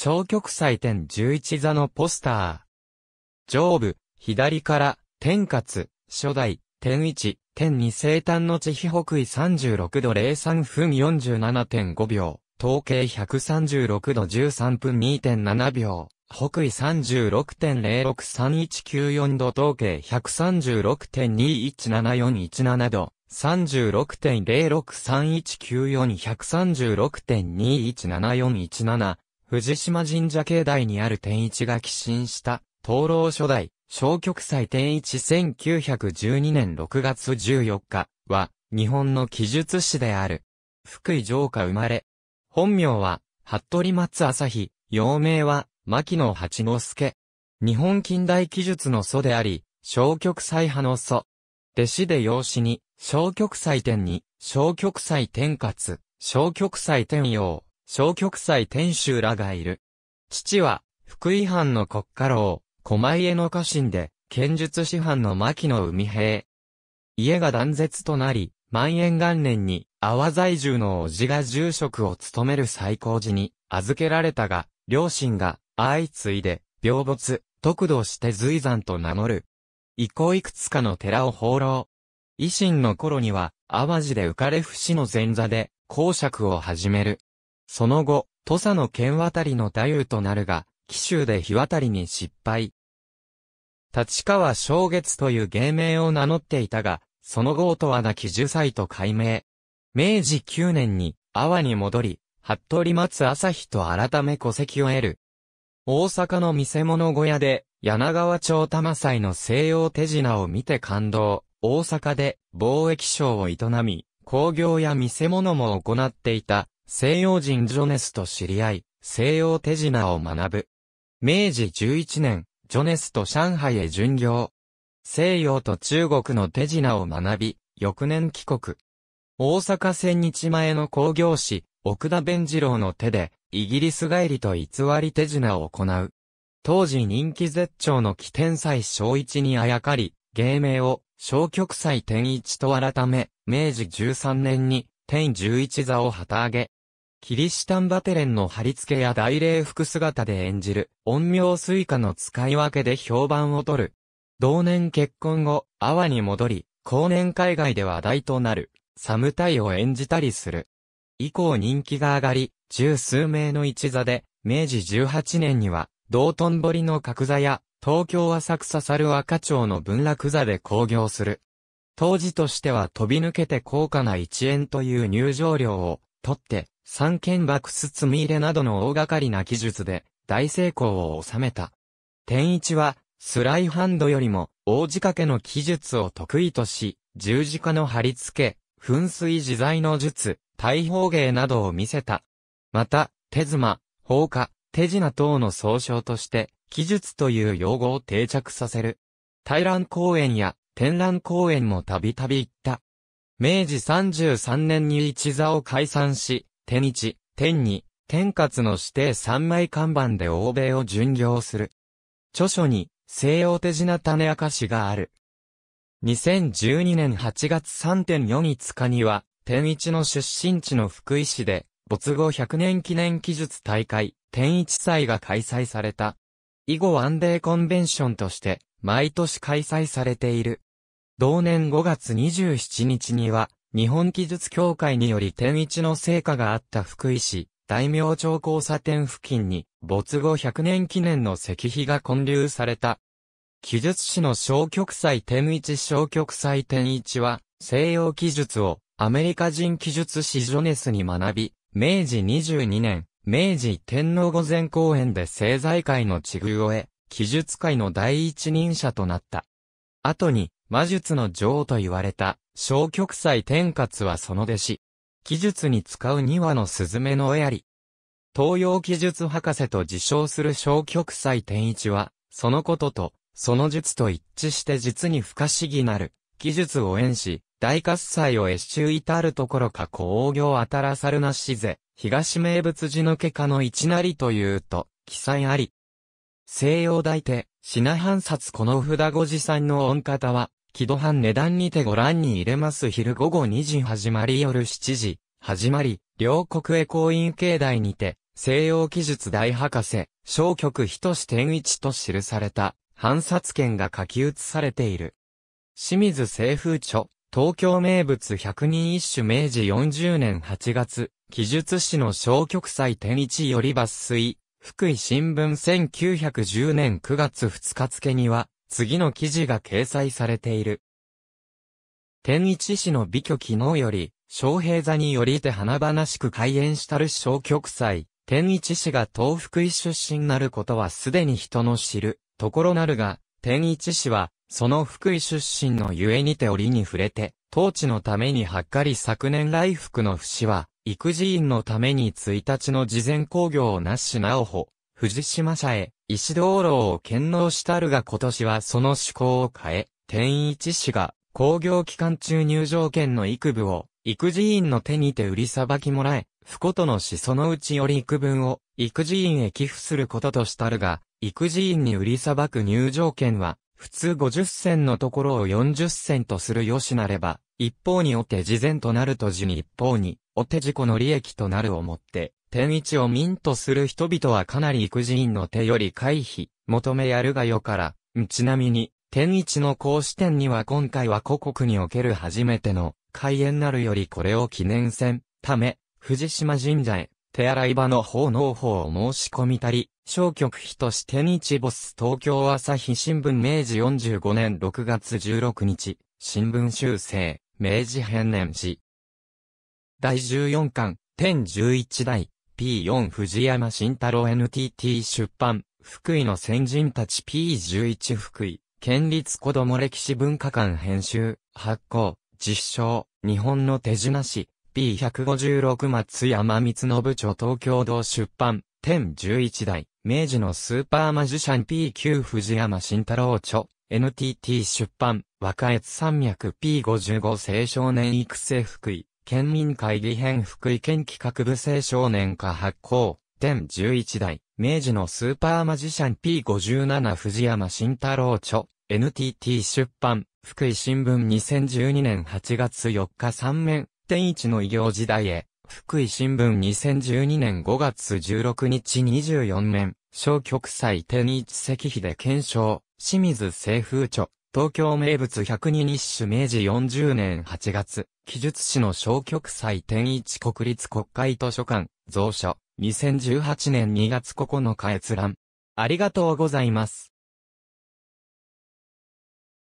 小極祭天11座のポスター。上部、左から、天活、初代、天1、天2生誕の地比北緯36度03分47.5秒、統計136度13分2.7秒。北緯36.063194度統計136.217417度、36.06319436.217417 1、藤島神社境内にある天一が寄進した、灯籠初代、小極祭天一1912年6月14日は、日本の記述師である。福井城下生まれ。本名は、服部松朝日、幼名は、牧野八之助。日本近代記述の祖であり、小極祭派の祖。弟子で養子に、小極祭天に、小極祭天活、小極祭天陽。小極祭天衆らがいる。父は、福井藩の国家老、狛江の家臣で、剣術師範の牧野海兵。家が断絶となり、万延元年に、阿波在住の叔父が住職を務める最高寺に預けられたが、両親が相次いで、病没、特度して随山と名乗る。以降いくつかの寺を放浪。維新の頃には、淡路で浮かれ不死の前座で、公爵を始める。その後、土佐の剣渡りの太夫となるが、紀州で日渡りに失敗。立川正月という芸名を名乗っていたが、その後音はなき1歳と改名。明治9年に、阿波に戻り、服部松朝日と改め戸籍を得る。大阪の見せ物小屋で、柳川町玉祭の西洋手品を見て感動。大阪で貿易商を営み、工業や見せ物も行っていた西洋人ジョネスと知り合い、西洋手品を学ぶ。明治11年、ジョネスと上海へ巡業。西洋と中国の手品を学び、翌年帰国。大阪千日前の工業士、奥田弁次郎の手で、イギリス帰りと偽り手品を行う。当時人気絶頂の起点祭小一にあやかり、芸名を、小極祭天一と改め、明治13年に、天十一座を旗揚げ、キリシタンバテレンの貼り付けや大礼服姿で演じる、音名スイカの使い分けで評判を取る。同年結婚後、阿波に戻り、後年海外で話題となる、サムタイを演じたりする。以降人気が上がり、十数名の一座で、明治十八年には、道頓堀の角座や、東京浅草猿若町の文楽座で興行する。当時としては飛び抜けて高価な一円という入場料を、取って、三剣幕積み入れなどの大掛かりな技術で大成功を収めた。天一はスライハンドよりも大仕掛けの技術を得意とし、十字架の貼り付け、噴水自在の術、大砲芸などを見せた。また、手妻、放火、手品等の総称として、技術という用語を定着させる。大覧公園や天覧公園もたびたび行った。明治33年に一座を解散し、天一、天二、天活の指定三枚看板で欧米を巡業する。著書に、西洋手品種明かしがある。2012年8月3.4日には、天一の出身地の福井市で、没後100年記念記述大会、天一祭が開催された。以後ワンデーコンベンションとして、毎年開催されている。同年5月27日には、日本技術協会により天一の成果があった福井市、大明町交差点付近に、没後100年記念の石碑が建立された。記述史の小極祭天一小極祭天一は、西洋記述をアメリカ人記述史ジョネスに学び、明治22年、明治天皇御前公演で政財界の地遇を得、記述界の第一人者となった。後に、魔術の女王と言われた、小極祭天活はその弟子。記述に使う2羽のスズメのり。東洋記述博士と自称する小極祭天一は、そのことと、その術と一致して実に不可思議なる、記述を演し、大喝采を越中至るところか工業あたらさるなしぜ、東名物寺の家の一なりというと、記載あり。西洋大手、品半札この札ごさんの音方は、木戸藩値段にてご覧に入れます昼午後2時始まり夜7時、始まり、両国へ公院境内にて、西洋記述大博士、小局人し天一と記された、藩札券が書き写されている。清水清風著、東京名物百人一首明治40年8月、記述史の小局祭天一より抜粋、福井新聞1910年9月2日付には、次の記事が掲載されている。天一市の美居昨日より、昌平座によりて華々しく開演したる小曲祭、天一市が東福井出身なることはすでに人の知る、ところなるが、天一市は、その福井出身のゆえにて折に触れて、当地のためにはっかり昨年来福の節は、育児院のために1日の事前工業をなしなおほ、藤島社へ、石道路を献納したるが今年はその趣向を変え、天一氏が工業期間中入場券の幾部を、育児院の手にて売りさばきもらえ、不ことのしそのうちより幾分を、育児院へ寄付することとしたるが、育児院に売りさばく入場券は、普通50銭のところを40銭とするよしなれば、一方にお手事前となると時に一方に、お手事故の利益となるをもって、天一を民とする人々はかなり育児院の手より回避、求めやるがよから、ちなみに、天一の講師点には今回は古国における初めての、開園なるよりこれを記念せん、ため、藤島神社へ、手洗い場の奉納法を申し込みたり、小極費として一ボス東京朝日新聞明治45年6月16日、新聞修正、明治編年史。第14巻、天11代、P4 藤山慎太郎 NTT 出版、福井の先人たち P11 福井、県立子供歴史文化館編集、発行、実証、日本の手品師、P156 松山光信著東京堂出版、天11代、明治のスーパーマジシャン P9 藤山慎太郎著、NTT 出版、若越山脈 P55 青少年育成福井、県民会議編福井県企画部青少年課発行、天11代、明治のスーパーマジシャン P57 藤山慎太郎著、NTT 出版、福井新聞2012年8月4日3面、天一の異業時代へ、福井新聞2012年5月16日24面、小局祭天一石で検証、清水清風著、東京名物102日種明治40年8月、記述史の小曲祭天一国立国会図書館、蔵書、2018年2月9日閲覧。ありがとうございます。